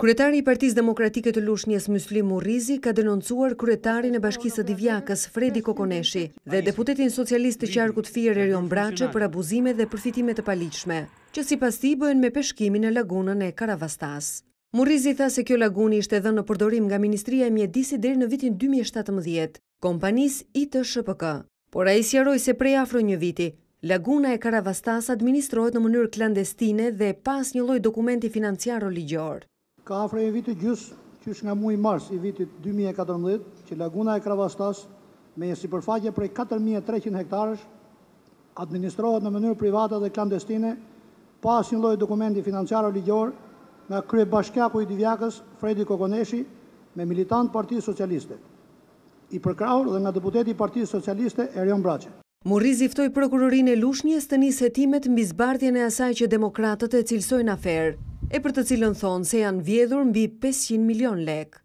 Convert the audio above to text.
Kryetari i Partisë Demokratike të Lushnjës Myslim Murrizi ka denoncuar kryetarin e Bashkisë së Divjakës Fredi Kokoneshi dhe deputetin socialist të qarkut Fier Erion Braçe për abuzime dhe përfitime të paligjshme, që sipas tij bëhen me peshkimin në lagunën e Karavastas. Murrizi tha se kjo lagunë ishte dhënë në përdorim nga Ministria e Mjedisit deri në vitin 2017, kompanisë ITSHPK. Por ai sqaroi se prej afro një viti, laguna e Karavastas administrohet në mënyrë klandestine dhe pas një lloj dokumenti financiar religjor ka afrej e vitit gjusë, që është nga mui mars i vitit 2014, që laguna e Kravastas, me një si prej 4.300 hektarësh, administrohet në mënyrë private dhe klandestine, pa asin loj dokumenti financiarë o ligjor, nga krye bashkjaku i divjakës Fredi Kokoneshi, me militant Parti Socialiste, i përkraur dhe nga deputeti Parti Socialiste Erion Brache. Murizi ftoj prokurorin e lushnjës të njës hetimet mbizbardhjene e asaj që demokratët e cilsojnë aferë e për të cilën thonë se janë vjedhur mbi 500 milion lekë.